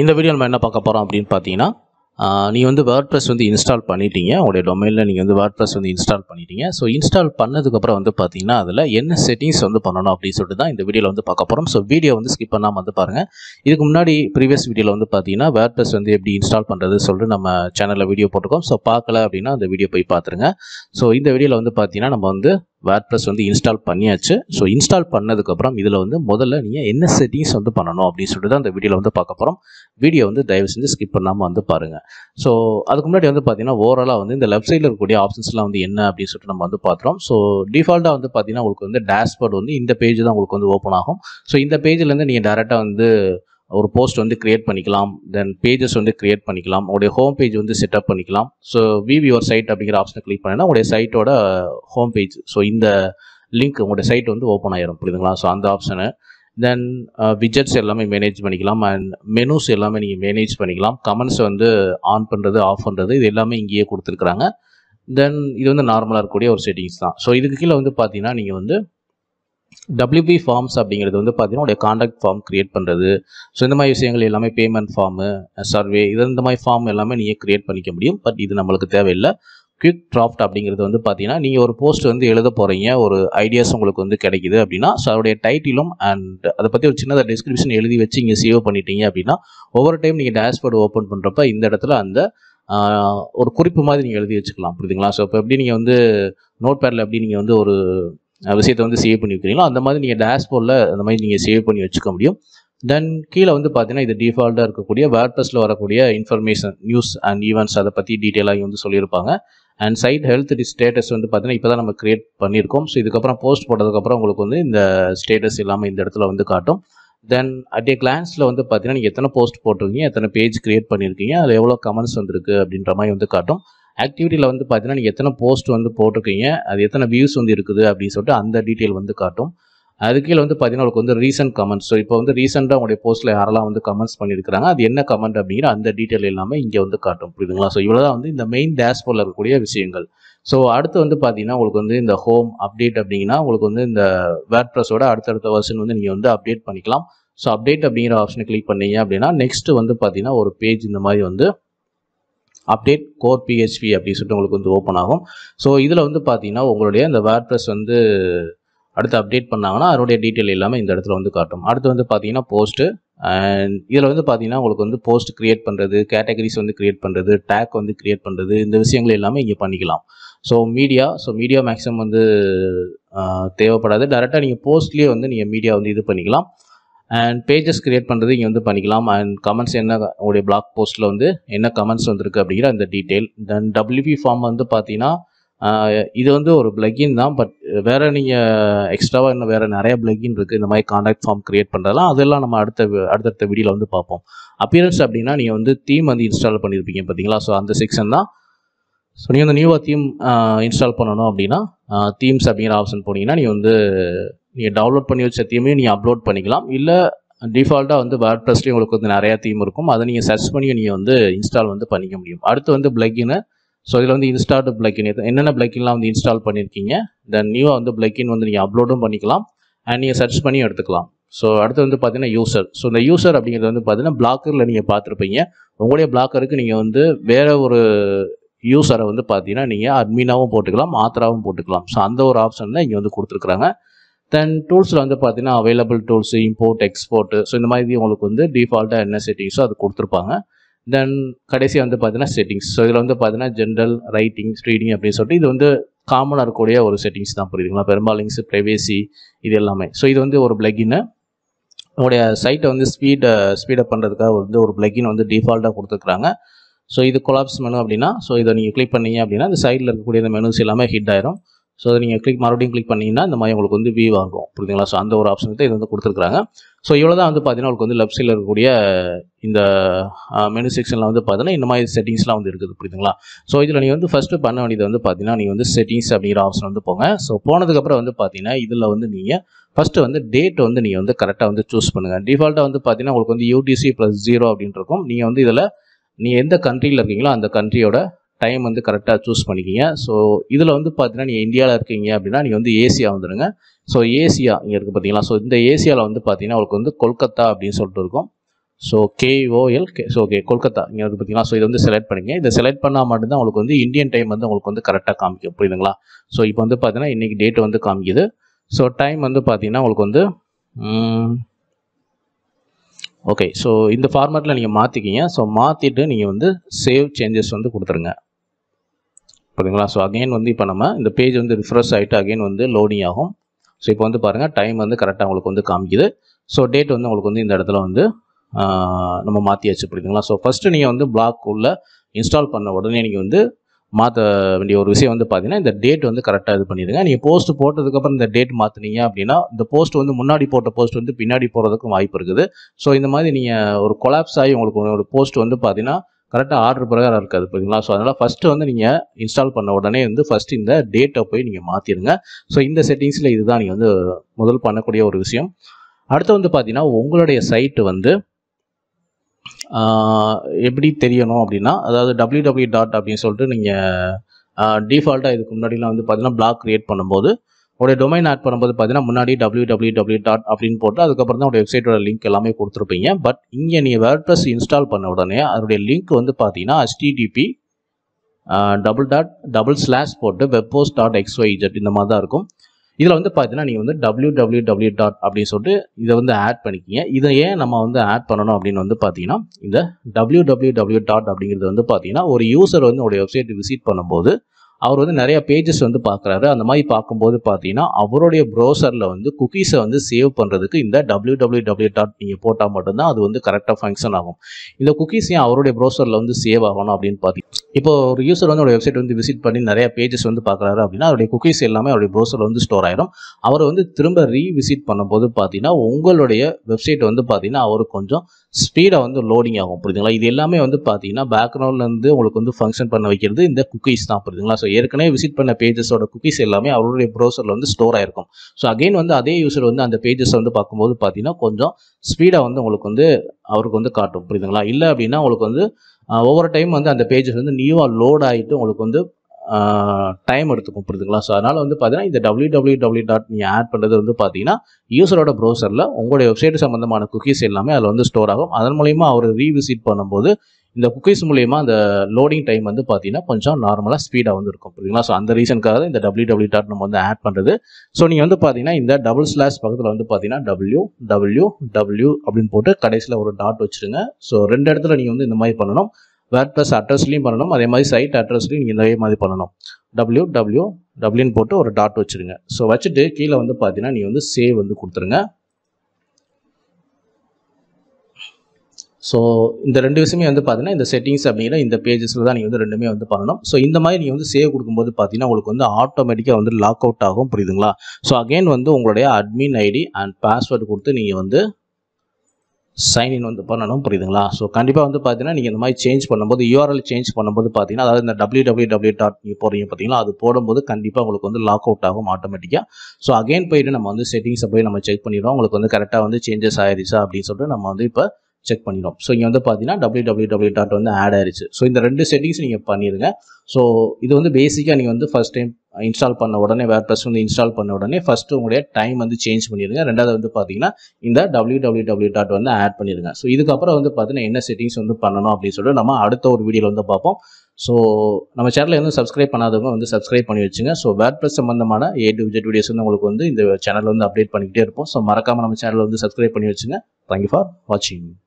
இந்த வீடியோ நம்ம என்ன பார்க்க போகிறோம் அப்படின்னு பார்த்தீங்கன்னா நீங்கள் வந்து வேர்ட் ப்ளஸ் வந்து இன்ஸ்டால் பண்ணிட்டீங்க உங்களுடைய டொமைனில் நீங்கள் வந்து வேர்ட் ப்ளஸ் வந்து இன்ஸ்டால் பண்ணிட்டீங்க ஸோ இன்ஸ்டால் பண்ணதுக்கப்புறம் வந்து பார்த்தீங்கன்னா அதில் என்ன செட்டிங்ஸ் வந்து பண்ணணும் அப்படின்னு சொல்லிட்டு தான் இந்த வீடியோவில் வந்து பார்க்க போகிறோம் ஸோ வீடியோ வந்து ஸ்கிப் பண்ணாமல் வந்து பாருங்கள் இதுக்கு முன்னாடி ப்ரீவியஸ் வீடியோவில் வந்து பார்த்தீங்கன்னா வேர்ட் ப்ளஸ் வந்து எப்படி இன்ஸ்டால் பண்ணுறது சொல்லிட்டு நம்ம சேனலில் வீடியோ போட்டுக்கோம் ஸோ பார்க்கல அப்படின்னா அந்த வீடியோ போய் பார்த்துருங்க ஸோ இந்த வீடியோவில் வந்து பார்த்தீங்கன்னா நம்ம வந்து ப்ளஸ் வந்து இன்ஸ்டால் பண்ணியாச்சு ஸோ இன்ஸ்டால் பண்ணதுக்கப்புறம் இதில் வந்து முதல்ல நீங்கள் என்ன செட்டிங்ஸ் வந்து பண்ணணும் அப்படின்னு சொல்லிட்டு அந்த வீடியோவில் வந்து பார்க்க போகிறோம் வீடியோ வந்து தயவு செஞ்சு ஸ்கிப் பண்ணாமல் வந்து பாருங்கள் ஸோ அதுக்கு முன்னாடி வந்து பார்த்தீங்கன்னா ஓவராலாக வந்து இந்த லெஃப்ட் சைடில் இருக்கக்கூடிய ஆப்ஷன்ஸ்லாம் வந்து என்ன அப்படின்னு சொல்லிட்டு நம்ம வந்து பார்த்துறோம் ஸோ டிஃபால்ட்டாக வந்து பார்த்தீங்கன்னா உங்களுக்கு வந்து டேஷ்போர்ட் வந்து இந்த பேஜ் தான் உங்களுக்கு வந்து ஓப்பன் ஆகும் ஸோ இந்த பேஜ்லேருந்து நீங்கள் டேரெக்டாக வந்து ஒரு போஸ்ட் வந்து க்ரியேட் பண்ணிக்கலாம் தென் பேஜஸ் வந்து க்ரியேட் பண்ணிக்கலாம் உங்களுடைய ஹோம் பேஜ் வந்து செட்டப் பண்ணிக்கலாம் ஸோ விவி யுவர் சைட் அப்படிங்கிற ஆப்ஷனை கிளிக் பண்ணினா உங்களுடைய சைட்டோட ஹோம் பேஜ் ஸோ இந்த லிங்க் உங்களுடைய சைட் வந்து ஓப்பன் ஆயிரும் புரியுதுங்களா ஸோ அந்த ஆப்ஷனு தென் விஜெட்ஸ் எல்லாமே மேனேஜ் பண்ணிக்கலாம் அண்ட் மெனூஸ் எல்லாமே நீங்கள் மேனேஜ் பண்ணிக்கலாம் கமெண்ட்ஸ் வந்து ஆன் பண்ணுறது ஆஃப் பண்ணுறது இது எல்லாமே இங்கேயே கொடுத்துருக்குறாங்க தென் இது வந்து நார்மலாக இருக்கக்கூடிய ஒரு செட்டிங்ஸ் தான் ஸோ இதுக்கு கீழே வந்து பார்த்தீங்கன்னா நீங்கள் வந்து டபிள்யூபி ஃபார்ம்ஸ் அப்படிங்கிறது வந்து பார்த்தீங்கன்னா உடைய காண்டாக்ட் ஃபார்ம் க்ரியேட் பண்ணுறது ஸோ இந்த மாதிரி விஷயங்கள் எல்லாமே பேமெண்ட் ஃபார்மு சர்வே இது இந்த மாதிரி ஃபார்ம் எல்லாமே நீங்கள் க்ரியேட் பண்ணிக்க முடியும் பட் இது நம்மளுக்கு தேவையில்லை குயிக் டிராஃப்ட் அப்படிங்கிறது வந்து பார்த்தீங்கன்னா நீங்கள் ஒரு போஸ்ட் வந்து எழுத போகிறீங்க ஒரு ஐடியாஸ் உங்களுக்கு வந்து கிடைக்குது அப்படின்னா ஸோ அதோடைய டைட்டிலும் அண்ட் அதை பற்றி ஒரு சின்னதாக டிஸ்கிரிப்ஷன் எழுதி வச்சு இங்கே சேவ் பண்ணிட்டீங்க அப்படின்னா ஒவ்வொரு டைம் நீங்கள் டேஷ்போர்டு ஓப்பன் பண்ணுறப்ப இந்த இடத்துல அந்த ஒரு குறிப்பு மாதிரி நீங்கள் எழுதி வச்சுக்கலாம் புரியுதுங்களா ஸோ இப்போ எப்படி நீங்கள் வந்து நோட் பேடில் எப்படி நீங்கள் வந்து ஒரு விஷயத்தை வந்து சேவ் பண்ணி வைக்கிறீங்களோ அந்த மாதிரி நீங்கள் டேஷ்போர்டில் அந்த மாதிரி நீங்கள் சேவ் பண்ணி வச்சுக்க முடியும் தென் கீழே வந்து பார்த்தீங்கன்னா இது டிஃபால்ட்டாக இருக்கக்கூடிய வேர்ட்ரஸில் வரக்கூடிய இன்ஃபர்மேஷன் நியூஸ் அண்ட் ஈவெண்ட்ஸ் அதை பற்றி டீட்டெயிலாக வந்து சொல்லியிருப்பாங்க அண்ட் சைட் ஹெல்த் ஸ்டேட்டஸ் வந்து பார்த்தீங்கன்னா இப்போ தான் நம்ம க்ரியேட் பண்ணியிருக்கோம் ஸோ இதுக்கப்புறம் போஸ்ட் போட்டதுக்கப்புறம் உங்களுக்கு வந்து இந்த ஸ்டேட்டஸ் இல்லாமல் இந்த இடத்துல வந்து காட்டும் தென் அட் கிளான்ஸில் வந்து பார்த்தீங்கன்னா நீங்கள் எத்தனை போஸ்ட் போட்டிருக்கீங்க எத்தனை பேஜ் கிரியேட் பண்ணியிருக்கீங்க அதில் எவ்வளோ கமெண்ட்ஸ் வந்திருக்கு அப்படின்ற மாதிரி வந்து காட்டும் ஆக்டிவிட்டியில் வந்து பார்த்தீங்கன்னா நீங்கள் எத்தனை போஸ்ட் வந்து போட்டிருக்கீங்க அது எத்தனை வியூஸ் வந்து இருக்குது அப்படின்னு சொல்லிட்டு அந்த டீட்டெயில் வந்து காட்டும் அது கீழே வந்து பார்த்தீங்கன்னா உங்களுக்கு வந்து ரீசெண்ட் கமெண்ட்ஸ் ஸோ இப்போ வந்து ரீசெண்டாக உங்களுடைய போஸ்ட்டில் யாரெல்லாம் வந்து கமெண்ட்ஸ் பண்ணியிருக்கிறாங்க அது என்ன கமெண்ட் அப்படிங்கிற அந்த டீட்டெயில் எல்லாமே இங்கே வந்து காட்டும் புரியுதுங்களா ஸோ இவ்வளோ தான் வந்து இந்த மெயின் டேஷ்போர்டில் இருக்கக்கூடிய விஷயங்கள் ஸோ அடுத்து வந்து பார்த்தீங்கன்னா உங்களுக்கு வந்து இந்த ஹோம் அப்டேட் அப்படிங்கன்னா உங்களுக்கு வந்து இந்த வேர்ட் ப்ரெஸோட அடுத்தடுத்த வருஷன் வந்து நீங்கள் வந்து அப்டேட் பண்ணிக்கலாம் ஸோ அப்டேட் அப்படிங்கிற ஆப்ஷனை கிளிக் பண்ணீங்க அப்படின்னா நெக்ஸ்ட்டு வந்து பார்த்தீங்கன்னா ஒரு பேஜ் இந்த மாதிரி வந்து அப்டேட் கோர் பிஹெச்பி அப்படின்னு சொல்லிட்டு உங்களுக்கு வந்து ஓப்பன் ஆகும் ஸோ இதில் வந்து பார்த்தீங்கன்னா உங்களுடைய அந்த வேர்ட்ரஸ் வந்து அடுத்து அப்டேட் பண்ணாங்கன்னா அதனுடைய டீட்டெயில் இல்லாமல் இந்த இடத்துல வந்து காட்டும் அடுத்து வந்து பார்த்தீங்கன்னா போஸ்ட்டு அண்ட் இதில் வந்து பார்த்தீங்கன்னா உங்களுக்கு வந்து போஸ்ட் க்ரியேட் பண்ணுறது கேட்டகரிஸ் வந்து க்ரியேட் பண்ணுறது டேக் வந்து க்ரியேட் பண்ணுறது இந்த விஷயங்கள் எல்லாமே இங்கே பண்ணிக்கலாம் so media so media maximum வந்து தேவைப்படாது டேரெக்டாக நீங்கள் போஸ்ட்லேயே வந்து நீங்கள் மீடியா வந்து இது பண்ணிக்கலாம் அண்ட் பேஜஸ் க்ரியேட் பண்ணுறது இங்கே வந்து பண்ணிக்கலாம் அண்ட் கமெண்ட்ஸ் என்ன உங்களுடைய பிளாக் போஸ்ட்டில் வந்து என்ன கமெண்ட்ஸ் வந்திருக்கு அப்படிங்கிற அந்த டீட்டெயில் தென் டபிள்யூபி ஃபார்ம் வந்து பார்த்தீங்கன்னா இது வந்து ஒரு பிளக்கின் தான் பட் வேறு நீங்கள் எக்ஸ்ட்ராவாக இன்னும் வேறு நிறைய பிளக்கின் இருக்குது இந்த மாதிரி காண்டாக்ட் ஃபார்ம் க்ரியேட் பண்ணுறதெல்லாம் அதெல்லாம் நம்ம அடுத்த அடுத்தடுத்த வீடியோவில் வந்து பார்ப்போம் அப்பியரன்ஸ் அப்படின்னா நீங்கள் வந்து தீம் வந்து இன்ஸ்டால் பண்ணியிருப்பீங்க பார்த்தீங்களா ஸோ அந்த செக்ஷன் தான் ஸோ நீங்கள் வந்து நியூவாக தீம் இன்ஸ்டால் பண்ணணும் அப்படின்னா தீம்ஸ் அப்படிங்கிற ஆப்ஷன் போனீங்கன்னா நீங்கள் வந்து நீங்கள் டவுன்லோட் பண்ணி வச்ச தீமையும் நீங்கள் அப்லோட் பண்ணிக்கலாம் இல்லை டிஃபால்ட்டாக வந்து வேர்ட் ப்ரெஸ்லேயும் உங்களுக்கு வந்து நிறையா தீம் இருக்கும் அதை நீங்கள் சர்ச் பண்ணி நீங்கள் வந்து இன்ஸ்டால் வந்து பண்ணிக்க முடியும் அடுத்து வந்து பிளக்கின் ஸோ இதில் வந்து இன்ஸ்டால்டு பிளக்கின் என்னென்ன பிளக்கின்லாம் வந்து இன்ஸ்டால் பண்ணியிருக்கீங்க தென் நியூவாக வந்து பிளக்கின் வந்து நீங்கள் அப்லோடும் பண்ணிக்கலாம் அண்ட் நீங்கள் சர்ச் பண்ணி எடுத்துக்கலாம் ஸோ அடுத்து வந்து பார்த்தீங்கன்னா யூசர் ஸோ இந்த யூசர் அப்படிங்கிறது வந்து பார்த்தீங்கன்னா பிளாக்கரில் நீங்கள் பார்த்துருப்பீங்க உங்களுடைய பிளாக்கருக்கு நீங்கள் வந்து வேறு ஒரு யூசரை வந்து பார்த்தீங்கன்னா நீங்கள் அட்மினாகவும் போட்டுக்கலாம் ஆத்தராகவும் போட்டுக்கலாம் ஸோ அந்த ஒரு ஆப்ஷன் தான் இங்கே வந்து கொடுத்துருக்குறாங்க தென் டூல்ஸில் வந்து பார்த்தீங்கன்னா available tools import export so இந்த மாதிரி உங்களுக்கு வந்து டிஃபால்ட்டாக என்ன செட்டிங்ஸோ அது கொடுத்துருப்பாங்க தென் கடைசியாக வந்து பார்த்தீங்கன்னா செட்டிங்ஸ் ஸோ இதில் வந்து பார்த்தீங்கன்னா ஜென்ரல் ரைட்டிங் ரீடிங் அப்படின்னு சொல்லிட்டு இது வந்து காமனாக இருக்கக்கூடிய ஒரு செட்டிங்ஸ் தான் புரியுதுங்களா பெரும்பாலிங்ஸ் ப்ரைவேசி இது எல்லாமே ஸோ இது வந்து ஒரு பிளக்கின்னு உங்களுடைய சைட்டை வந்து ஸ்பீடை ஸ்பீடப் பண்ணுறதுக்காக வந்து ஒரு பிளக்கின் வந்து டிஃபால்ட்டாக கொடுத்துருக்குறாங்க ஸோ இது கொலாப்ஸ் மெனு அப்படின்னா ஸோ இதை நீங்கள் கிளிக் பண்ணீங்க அப்படின்னா இந்த சைடில் இருக்கக்கூடிய இந்த மெனுஸ் எல்லாமே ஹிட் ஆயிரும் ஸோ அதை நீங்கள் கிளிக் மறுபடியும் கிளிக் பண்ணிங்கன்னா இந்த மாதிரி உங்களுக்கு வந்து வியூ ஆகும் புரியுதுங்களா ஸோ அந்த ஒரு ஆப்ஷன் தான் இது வந்து கொடுத்துருக்காங்க ஸோ இவ்வளோ தான் வந்து பார்த்தீங்கன்னா உங்களுக்கு வந்து லெஃப்ட் சைடில் இருக்கக்கூடிய இந்த மெனு செக்ஷனில் வந்து பார்த்தீங்கன்னா இந்த மாதிரி செட்டிங்ஸ்லாம் வந்து இருக்குது புரியுதுங்களா ஸோ இதில் நீங்கள் வந்து ஃபஸ்ட்டு பண்ண வேண்டியது வந்து பார்த்தீங்கன்னா நீங்கள் வந்து செட்டிங்ஸ் அப்படிங்கிற ஆப்ஷன் வந்து போங்க ஸோ போனதுக்கப்புறம் வந்து பார்த்தீங்கன்னா இதில் வந்து நீங்கள் ஃபஸ்ட்டு வந்து டேட் வந்து நீங்கள் வந்து கரெக்டாக வந்து சூஸ் பண்ணுங்கள் டிஃபால்ட்டாக வந்து பார்த்தீங்கன்னா உங்களுக்கு வந்து யூடிசி ப்ளஸ் ஜீரோ அப்படின்னு இருக்கும் நீங்கள் வந்து இதில் நீங்கள் எந்த கண்ட்ரியில் இருக்கீங்களோ அந்த கண்ட்ரியோட டைம் வந்து கரெக்டாக சூஸ் பண்ணிக்கிங்க ஸோ இதில் வந்து பார்த்தீங்கன்னா நீங்கள் இந்தியாவில் இருக்கீங்க அப்படின்னா நீங்கள் வந்து ஏசியா வந்துடுங்க ஸோ ஏசியா இங்கே இருக்குது பார்த்தீங்களா ஸோ இந்த ஏசியாவில் வந்து பார்த்தீங்கன்னா உங்களுக்கு வந்து கொல்கத்தா அப்படின்னு சொல்லிட்டு இருக்கும் so KOL K so okay Kolkata இங்கே வந்து பார்த்தீங்கன்னா ஸோ இதை வந்து செலக்ட் பண்ணுங்க இதை செலக்ட் பண்ணால் மட்டும்தான் உங்களுக்கு வந்து இந்தியன் டைம் வந்து உங்களுக்கு வந்து கரெக்டாக காமிக்கும் புரியுதுங்களா ஸோ இப்போ வந்து பார்த்தீங்கன்னா இன்றைக்கி டேட் வந்து காமிக்குது ஸோ டைம் வந்து பார்த்தீங்கன்னா உங்களுக்கு வந்து ஓகே ஸோ இந்த ஃபார்மேட்டில் நீங்கள் மாற்றிக்கிங்க ஸோ மாற்றிட்டு நீங்கள் வந்து சேவ் சேஞ்சஸ் வந்து கொடுத்துருங்க ஓகேங்களா ஸோ அகெயின் வந்து இப்போ நம்ம இந்த பேஜ் வந்து ரிஃப்ரெஷ் ஆகிட்டு அகெயின் வந்து லோடிங் ஆகும் ஸோ இப்போ வந்து பாருங்கள் டைம் வந்து கரெக்டாக உங்களுக்கு வந்து காமிக்குது ஸோ டேட் வந்து உங்களுக்கு வந்து இந்த இடத்துல வந்து நம்ம மாற்றியாச்சு புரியுதுங்களா ஸோ ஃபஸ்ட்டு நீங்கள் வந்து பிளாக் உள்ள இன்ஸ்டால் பண்ண உடனே நீங்கள் வந்து மாற்ற வேண்டிய ஒரு விஷயம் வந்து பார்த்தீங்கன்னா இந்த டேட் வந்து கரெக்டாக இது பண்ணிடுங்க நீங்கள் போஸ்ட் போட்டதுக்கப்புறம் இந்த டேட் மாற்றினீங்க அப்படின்னா இந்த போஸ்ட் வந்து முன்னாடி போட்ட போஸ்ட் வந்து பின்னாடி போகிறதுக்கும் வாய்ப்பு இருக்குது ஸோ இந்த மாதிரி நீங்கள் ஒரு கொலாப்ஸ் ஆகி உங்களுக்கு ஒரு போஸ்ட் வந்து பார்த்தீங்கன்னா கரெக்டாக ஆர்டர் பிரகாரம் இருக்காது பார்த்தீங்களா ஸோ அதனால் ஃபஸ்ட்டு வந்து நீங்கள் இன்ஸ்டால் பண்ண உடனே வந்து ஃபஸ்ட்டு இந்த டேட்டை போய் நீங்கள் மாற்றிடுங்க ஸோ இந்த செட்டிங்ஸில் இதுதான் நீங்கள் வந்து முதல் பண்ணக்கூடிய ஒரு விஷயம் அடுத்து வந்து பார்த்தீங்கன்னா உங்களுடைய சைட்டு வந்து எப்படி தெரியணும் அப்படின்னா அதாவது டபிள்யூ டபிள்யூ டாட் அப்படின்னு சொல்லிட்டு நீங்கள் டிஃபால்ட்டாக இதுக்கு முன்னாடிலாம் வந்து பார்த்தீங்கன்னா பிளாக் க்ரியேட் பண்ணும்போது உடைய டொமைன் ஆட் பண்ணும்போது பார்த்தீங்கன்னா முன்னாடி டபிள்யூ டபிள்யூ டபிள்யூ டாட் அப்படின்னு போட்டு அதுக்கப்புறம் தான் உடைய வெப்சைட்டோட லிங்க் எல்லாமே கொடுத்துருப்பீங்க பட் இங்கே நீங்கள் வேர்ட்ரஸ் இன்ஸ்டால் பண்ண உடனே அதனுடைய லிங்க் வந்து பார்த்தீங்கன்னா HTTP double dot double slash போட்டு வெப்போஸ் டாட் எக்ஸ்ஒய்ஜெட் இந்த மாதிரி தான் இருக்கும் இதில் வந்து பார்த்தீங்கன்னா நீங்கள் வந்து டபிள்யூ டபிள்யூ டபிள்யூ டாட் அப்படின்னு சொல்லிட்டு இதை வந்து ஆட் பண்ணிக்கிங்க இதை ஏன் நம்ம வந்து ஆட் பண்ணணும் அப்படின்னு வந்து பார்த்தீங்கன்னா இந்த டபிள்யூ டபிள்யூ டபிள்யூ டாட் அப்படிங்கிறது வந்து பார்த்தீங்கன்னா ஒரு யூசர் வந்து உடைய வெப்சைட் விசிட் பண்ணும்போது அவர் வந்து நிறைய பேஜஸ் வந்து பார்க்குறாரு அந்த மாதிரி பார்க்கும்போது பார்த்தீங்கன்னா அவருடைய ப்ரௌசரில் வந்து குக்கீஸை வந்து சேவ் பண்ணுறதுக்கு இந்த டபிள்யூ டபிள்யூ டபிள்யூ டாட் நீங்கள் போட்டால் மட்டும்தான் அது வந்து கரெக்டாக ஃபங்க்ஷன் ஆகும் இந்த குக்கீஸ் ஏன் அவருடைய ப்ரௌசரில் வந்து சேவ் ஆகணும் அப்படின்னு பார்த்தீங்கன்னா இப்போ ஒரு யூசர் வந்து ஒரு வெப்சைட் வந்து விசிட் பண்ணி நிறைய பேஜஸ் வந்து பார்க்குறாரு அப்படின்னா அவருடைய குக்கீஸ் எல்லாமே அவருடைய ப்ரௌசரில் வந்து ஸ்டோர் ஆகிடும் அவர் வந்து திரும்ப ரீவிசிட் பண்ணும்போது பார்த்தீங்கன்னா உங்களுடைய வெப்சைட் வந்து பார்த்தீங்கன்னா அவர் கொஞ்சம் ஸ்பீடாக வந்து லோடிங் ஆகும் புரியுதுங்களா இது எல்லாமே வந்து பார்த்தீங்கன்னா பேக்ரவுண்ட்லேருந்து உங்களுக்கு வந்து ஃபங்க்ஷன் பண்ண வைக்கிறது இந்த குக்கீஸ் தான் புரியுதுங்களா ஸோ ஏற்கனவே விசிட் பண்ண பேஜஸோட குக்கீஸ் எல்லாமே அவருடைய ப்ரௌசரில் வந்து ஸ்டோர் ஆகிருக்கும் ஸோ அகெயின் வந்து அதே யூசர் வந்து அந்த பேஜஸை வந்து பார்க்கும்போது பார்த்தீங்கன்னா கொஞ்சம் ஸ்பீடாக வந்து உங்களுக்கு வந்து அவருக்கு வந்து காட்டும் புரியுதுங்களா இல்லை அப்படின்னா உங்களுக்கு வந்து ஒவ்வொரு டைம் வந்து அந்த பேஜஸ் வந்து நியூவாக லோட் ஆகிட்டு உங்களுக்கு வந்து டைம் எடுத்துக்கும் புரியுதுங்களா ஸோ அதனால் வந்து பார்த்தீங்கன்னா இந்த டபிள்யூ டபிள்யூ டபிள்யூ டாட் நீங்கள் ஆட் பண்ணுறது வந்து பார்த்தீங்கன்னா யூசரோட ப்ரௌசரில் உங்களுடைய வெப்சைட் சம்மந்தமான குக்கீஸ் எல்லாமே அதில் வந்து ஸ்டோர் ஆகும் அதன் மூலியமாக அவர் ரீவிசிட் பண்ணும்போது இந்த குக்கீஸ் மூலயமா அந்த லோடிங் டைம் வந்து பார்த்தீங்கன்னா கொஞ்சம் நார்மலாக ஸ்பீடாக வந்து இருக்கும் புரியுதுங்களா ஸோ அந்த ரீசனுக்காக தான் இந்த டபிள்யூ டபிள்யூ டாட் நம்ம வந்து ஆட் பண்ணுறது ஸோ நீங்கள் வந்து பார்த்தீங்கன்னா இந்த டபுள் ஸ்லாஷ் பக்கத்தில் வந்து பார்த்தீங்கன்னா டபிள்யூ டபிள்யூ டபிள்யூ அப்படின்னு போட்டு கடைசியில் ஒரு டாட் வச்சுருங்க ஸோ ரெண்டு இடத்துல நீங்கள் வந்து இந்த மாதிரி பண்ணணும் வேர்ட் ப்ளஸ் அட்ரஸ்லையும் பண்ணணும் அதே மாதிரி சைட் அட்ரஸ்லையும் நீங்கள் இதே மாதிரி பண்ணணும் டபிள்யூ டபிள்யூ டபிள்யூன்னு போட்டு ஒரு டாட் வச்சுருங்க ஸோ வச்சுட்டு கீழே வந்து பார்த்தீங்கன்னா நீங்கள் வந்து சேவ் வந்து கொடுத்துருங்க ஸோ இந்த ரெண்டு விஷயமே வந்து பார்த்தீங்கன்னா இந்த செட்டிங்ஸ் அப்படிங்கிற இந்த பேஜஸில் தான் நீங்கள் வந்து ரெண்டுமே வந்து பண்ணணும் ஸோ இந்த மாதிரி நீங்கள் வந்து சேவ் கொடுக்கும்போது பார்த்தீங்கன்னா உங்களுக்கு வந்து ஆட்டோமேட்டிக்காக வந்து லாக் அவுட் ஆகும் புரியுதுங்களா ஸோ அகெயின் வந்து உங்களுடைய அட்மின் ஐடி அண்ட் பாஸ்வேர்டு கொடுத்து நீங்கள் வந்து சைன்இன் வந்து பண்ணணும் புரியுதுங்களா ஸோ கண்டிப்பாக வந்து பார்த்தீங்கன்னா நீங்கள் இந்த மாதிரி சேஞ்ச் பண்ணும்போது யூஆர்எல் சேஞ்ச் பண்ணும்போது பார்த்தீங்கன்னா அதாவது இந்த டபிள்யூ டபிள்யூ டபிள்யூ டாட் நீங்கள் போகிறீங்க பார்த்தீங்களா அது போடும்போது கண்டிப்பாக உங்களுக்கு வந்து லாக் அவுட் ஆகும் ஆட்டோமேட்டிக்காக ஸோ அகைன் போயிட்டு நம்ம வந்து செட்டிங்ஸை போய் நம்ம செக் பண்ணிடுவோம் உங்களுக்கு வந்து கரெக்டாக வந்து சேஞ்சஸ் ஆயிடுச்சா அப்படின்னு சொல்லிட்டு நம்ம வந்து இப்போ செக் பண்ணிடும் ஸோ இங்கே வந்து பார்த்தீங்கன்னா டபிள்யூ டபிள்யூ டபிள்யூ டாட் வந்து ஆட் ஆயிடுச்சு ஸோ இந்த ரெண்டு செட்டிங்ஸ் நீங்கள் பண்ணிடுங்க ஸோ இது வந்து பேசிக்காக நீங்கள் வந்து ஃபஸ்ட் டைம் இன்ஸ்டால் பண்ண உடனே வேர் ப்ளஸ் வந்து இன்ஸ்டால் பண்ண உடனே ஃபஸ்ட்டு உங்களுடைய டைம் வந்து சேஞ்ச் பண்ணிடுங்க ரெண்டாவது வந்து பார்த்தீங்கன்னா இந்த டபிள்யூ டபிள்யூ டபிள்யூ டாட் வந்து ஆட் பண்ணிடுங்க ஸோ இதுக்கப்புறம் வந்து பார்த்தீங்கன்னா என்ன செட்டிங்ஸ் வந்து பண்ணணும் அப்படின்னு சொல்லிட்டு நம்ம அடுத்த ஒரு வீடியோவில் வந்து பார்ப்போம் ஸோ நம்ம சேனலில் வந்து சப்ஸ்கிரைப் பண்ணாதவங்க வந்து சப்ஸ்கிரைப் பண்ணி வச்சுங்க ஸோ வேர் ப்ளஸ் சம்மந்தமான ஏ டு விஜெட் வீடியோஸ் வந்து உங்களுக்கு வந்து இந்த சேனல் வந்து அப்டேட் பண்ணிக்கிட்டே இருப்போம் ஸோ மறக்காமல் நம்ம சேனலில் வந்து சப்ஸ்கிரைப் பண்ணி வச்சுங்க தேங்க்யூ ஃபார் வாட்சிங்